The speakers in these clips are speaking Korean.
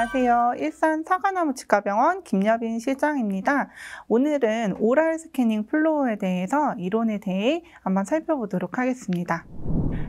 안녕하세요. 일산 사과나무 치과병원 김여빈 실장입니다. 오늘은 오랄 스캐닝 플로우에 대해서 이론에 대해 한번 살펴보도록 하겠습니다.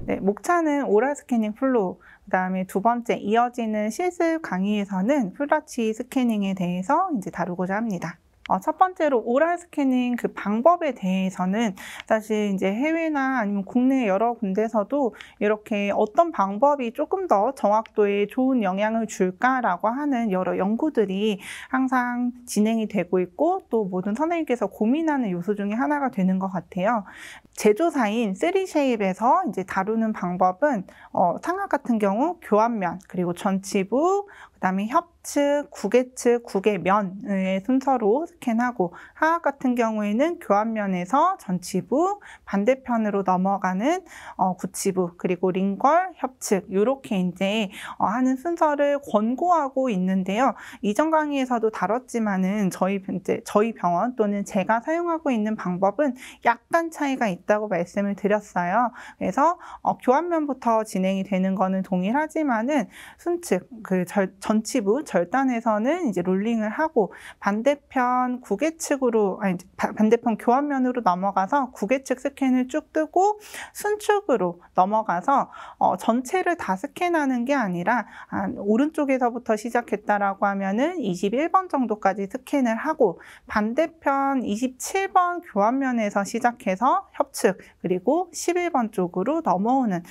네, 목차는 오랄 스캐닝 플로우, 그 다음에 두 번째 이어지는 실습 강의에서는 플라치 스캐닝에 대해서 이제 다루고자 합니다. 어, 첫 번째로 오랄 스캐닝 그 방법에 대해서는 사실 이제 해외나 아니면 국내 여러 군데서도 이렇게 어떤 방법이 조금 더 정확도에 좋은 영향을 줄까라고 하는 여러 연구들이 항상 진행이 되고 있고 또 모든 선생님께서 고민하는 요소 중에 하나가 되는 것 같아요. 제조사인 세리쉐입에서 이제 다루는 방법은 어, 상악 같은 경우 교환면 그리고 전치부 그다음에 협 측, 구개 측, 구개 면의 순서로 스캔하고 하악 같은 경우에는 교환면에서 전치부, 반대편으로 넘어가는 어, 구치부, 그리고 링걸, 협측 이렇게 이제 어, 하는 순서를 권고하고 있는데요. 이전 강의에서도 다뤘지만은 저희 이제 저희 병원 또는 제가 사용하고 있는 방법은 약간 차이가 있다고 말씀을 드렸어요. 그래서 어, 교환면부터 진행이 되는 거는 동일하지만은 순측 그 절, 전치부 절 결단에서는 이제 롤링을 하고 반대편 구개 측으로 아니 반대편 교환면으로 넘어가서 구개 측 스캔을 쭉 뜨고 순축으로 넘어가서 어, 전체를 다 스캔하는 게 아니라 한 오른쪽에서부터 시작했다라고 하면은 21번 정도까지 스캔을 하고 반대편 27번 교환면에서 시작해서 협측 그리고 11번 쪽으로 넘어오는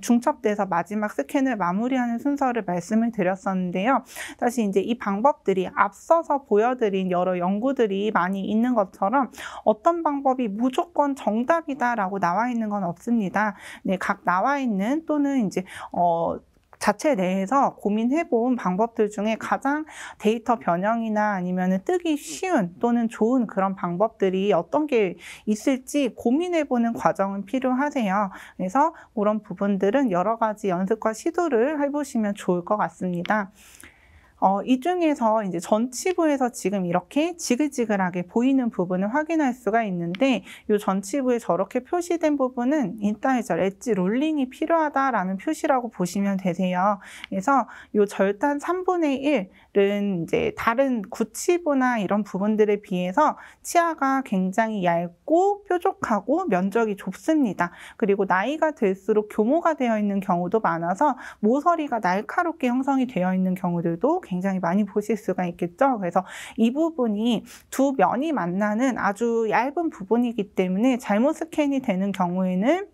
중첩돼서 마지막 스캔을 마무리하는 순서를 말씀을 드렸었는데요. 사실 이제 이 방법들이 앞서서 보여드린 여러 연구들이 많이 있는 것처럼 어떤 방법이 무조건 정답이다라고 나와 있는 건 없습니다. 네, 각 나와 있는 또는 이제 어 자체 내에서 고민해본 방법들 중에 가장 데이터 변형이나 아니면 뜨기 쉬운 또는 좋은 그런 방법들이 어떤 게 있을지 고민해보는 과정은 필요하세요. 그래서 그런 부분들은 여러 가지 연습과 시도를 해보시면 좋을 것 같습니다. 어, 이 중에서 이제 전치부에서 지금 이렇게 지글지글하게 보이는 부분을 확인할 수가 있는데 이 전치부에 저렇게 표시된 부분은 인타이절 엣지 롤링이 필요하다라는 표시라고 보시면 되세요. 그래서 이 절단 3분의 1은 이제 다른 구치부나 이런 부분들에 비해서 치아가 굉장히 얇고 뾰족하고 면적이 좁습니다. 그리고 나이가 들수록 교모가 되어 있는 경우도 많아서 모서리가 날카롭게 형성이 되어 있는 경우들도 굉장히 굉장히 많이 보실 수가 있겠죠. 그래서 이 부분이 두 면이 만나는 아주 얇은 부분이기 때문에 잘못 스캔이 되는 경우에는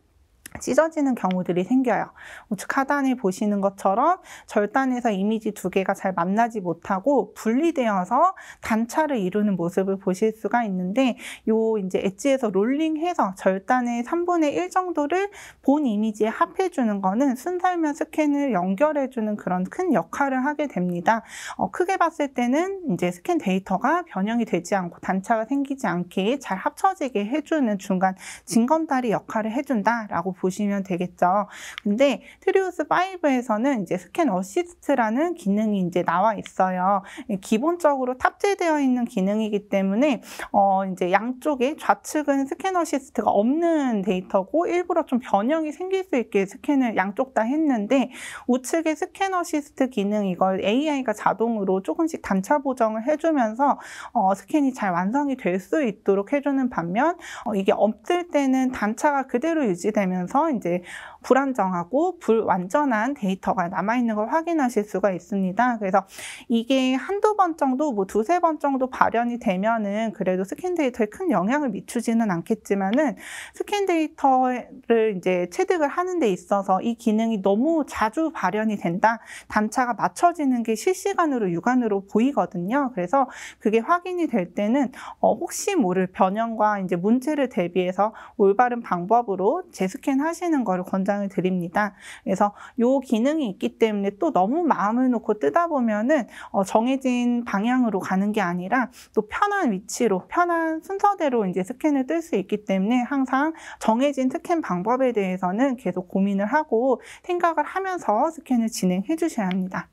찢어지는 경우들이 생겨요. 우측 뭐 하단에 보시는 것처럼 절단에서 이미지 두 개가 잘 만나지 못하고 분리되어서 단차를 이루는 모습을 보실 수가 있는데 요 이제 엣지에서 롤링해서 절단의 3분의 1 정도를 본 이미지에 합해주는 거는 순살면 스캔을 연결해주는 그런 큰 역할을 하게 됩니다. 어, 크게 봤을 때는 이제 스캔 데이터가 변형이 되지 않고 단차가 생기지 않게 잘 합쳐지게 해주는 중간 진검다리 역할을 해준다라고 보시면 되겠죠. 근데 트리오스 5에서는 이제 스캔 어시스트라는 기능이 이제 나와 있어요. 예, 기본적으로 탑재되어 있는 기능이기 때문에 어 이제 양쪽에 좌측은 스캔 어시스트가 없는 데이터고 일부러 좀 변형이 생길 수 있게 스캔을 양쪽 다 했는데 우측에 스캔 어시스트 기능 이걸 AI가 자동으로 조금씩 단차 보정을 해주면서 어 스캔이 잘 완성이 될 수 있도록 해주는 반면 어 이게 없을 때는 단차가 그대로 유지되면서 find it 불안정하고 불완전한 데이터가 남아있는 걸 확인하실 수가 있습니다. 그래서 이게 한두 번 정도, 뭐 두세 번 정도 발현이 되면은 그래도 스캔 데이터에 큰 영향을 미치지는 않겠지만은 스캔 데이터를 이제 체득을 하는 데 있어서 이 기능이 너무 자주 발현이 된다. 단차가 맞춰지는 게 실시간으로 육안으로 보이거든요. 그래서 그게 확인이 될 때는 어, 혹시 모를 변형과 이제 문제를 대비해서 올바른 방법으로 재스캔 하시는 거를 권장 권장을 드립니다. 그래서 요 기능이 있기 때문에 또 너무 마음을 놓고 뜨다 보면은 어 정해진 방향으로 가는 게 아니라 또 편한 위치로 편한 순서대로 이제 스캔을 뜰 수 있기 때문에 항상 정해진 스캔 방법에 대해서는 계속 고민을 하고 생각을 하면서 스캔을 진행해 주셔야 합니다.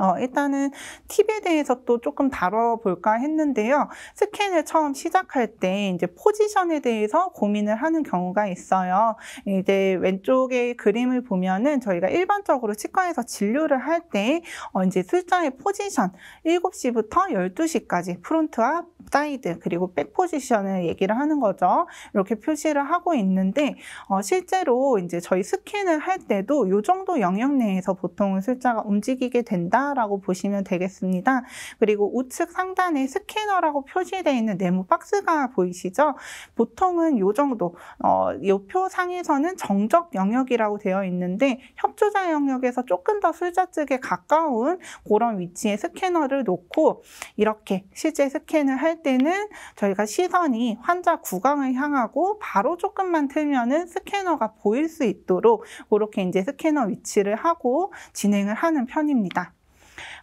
어, 일단은 팁에 대해서 또 조금 다뤄볼까 했는데요. 스캔을 처음 시작할 때 이제 포지션에 대해서 고민을 하는 경우가 있어요. 이제 왼쪽의 그림을 보면은 저희가 일반적으로 치과에서 진료를 할때 어, 이제 술자의 포지션 7시부터 12시까지 프론트와 사이드 그리고 백 포지션을 얘기를 하는 거죠. 이렇게 표시를 하고 있는데 어, 실제로 이제 저희 스캔을 할 때도 이 정도 영역 내에서 보통은 술자가 움직이게 된다. 라고 보시면 되겠습니다. 그리고 우측 상단에 스캐너라고 표시되어 있는 네모 박스가 보이시죠? 보통은 이 정도, 어, 요표 상에서는 정적 영역이라고 되어 있는데 협조자 영역에서 조금 더 술자 측에 가까운 그런 위치에 스캐너를 놓고 이렇게 실제 스캔을 할 때는 저희가 시선이 환자 구강을 향하고 바로 조금만 틀면은 스캐너가 보일 수 있도록 그렇게 이제 스캐너 위치를 하고 진행을 하는 편입니다.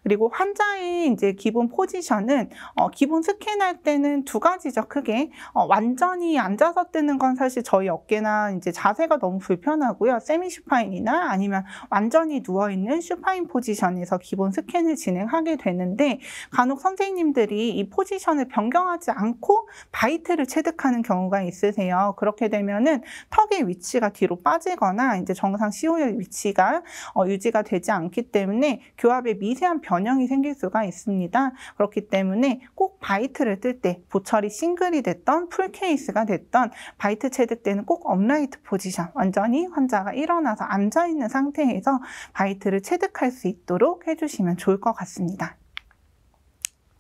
그리고 환자의 이제 기본 포지션은 어, 기본 스캔할 때는 두 가지죠 크게 어, 완전히 앉아서 뜨는 건 사실 저희 어깨나 이제 자세가 너무 불편하고요 세미 슈파인이나 아니면 완전히 누워 있는 슈파인 포지션에서 기본 스캔을 진행하게 되는데 간혹 선생님들이 이 포지션을 변경하지 않고 바이트를 체득하는 경우가 있으세요 그렇게 되면은 턱의 위치가 뒤로 빠지거나 이제 정상 시호의 위치가 어, 유지가 되지 않기 때문에 교합의 미 미세한 변형이 생길 수가 있습니다. 그렇기 때문에 꼭 바이트를 뜰 때 보철이 싱글이 됐던 풀 케이스가 됐던 바이트 체득 때는 꼭 업라이트 포지션 완전히 환자가 일어나서 앉아있는 상태에서 바이트를 체득할 수 있도록 해주시면 좋을 것 같습니다.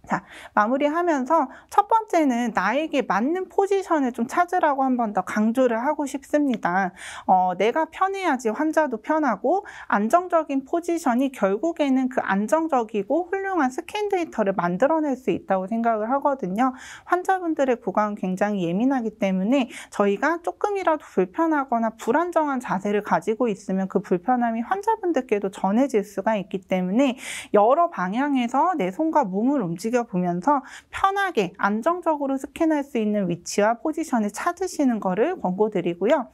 자, 마무리하면서 첫 번째는 나에게 맞는 포지션을 좀 찾으라고 한 번 더 강조를 하고 싶습니다. 어, 내가 편해야지 환자도 편하고 안정적인 포지션이 결국에는 그 안정적이고 훌륭한 스캔 데이터를 만들어낼 수 있다고 생각을 하거든요. 환자분들의 구강 굉장히 예민하기 때문에 저희가 조금이라도 불편하거나 불안정한 자세를 가지고 있으면 그 불편함이 환자분들께도 전해질 수가 있기 때문에 여러 방향에서 내 손과 몸을 움직여 즐겨보면서 편하게 안정적으로 스캔할 수 있는 위치와 포지션을 찾으시는 것을 권고드리고요.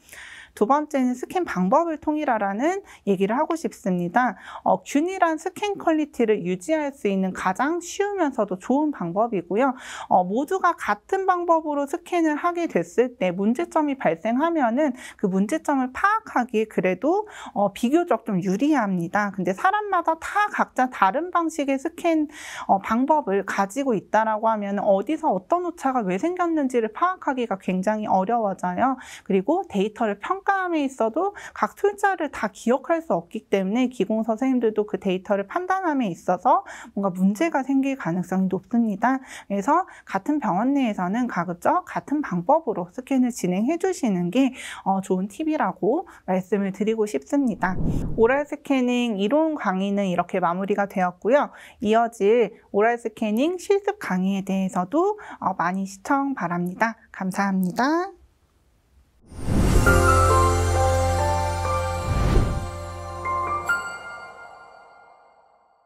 두 번째는 스캔 방법을 통일하라는 얘기를 하고 싶습니다. 어, 균일한 스캔 퀄리티를 유지할 수 있는 가장 쉬우면서도 좋은 방법이고요. 어, 모두가 같은 방법으로 스캔을 하게 됐을 때 문제점이 발생하면은 그 문제점을 파악하기에 그래도 어, 비교적 좀 유리합니다. 근데 사람마다 다 각자 다른 방식의 스캔 어, 방법을 가지고 있다라고 하면 어디서 어떤 오차가 왜 생겼는지를 파악하기가 굉장히 어려워져요. 그리고 데이터를 평가 촉감이 있어도 각투자를다 기억할 수 없기 때문에 기공 선생님들도 그 데이터를 판단함에 있어서 뭔가 문제가 생길 가능성이 높습니다. 그래서 같은 병원 내에서는 가급적 같은 방법으로 스캔을 진행해 주시는 게 어, 좋은 팁이라고 말씀을 드리고 싶습니다. 오랄 스캐닝 이론 강의는 이렇게 마무리가 되었고요. 이어질 오랄 스캐닝 실습 강의에 대해서도 어, 많이 시청 바랍니다. 감사합니다.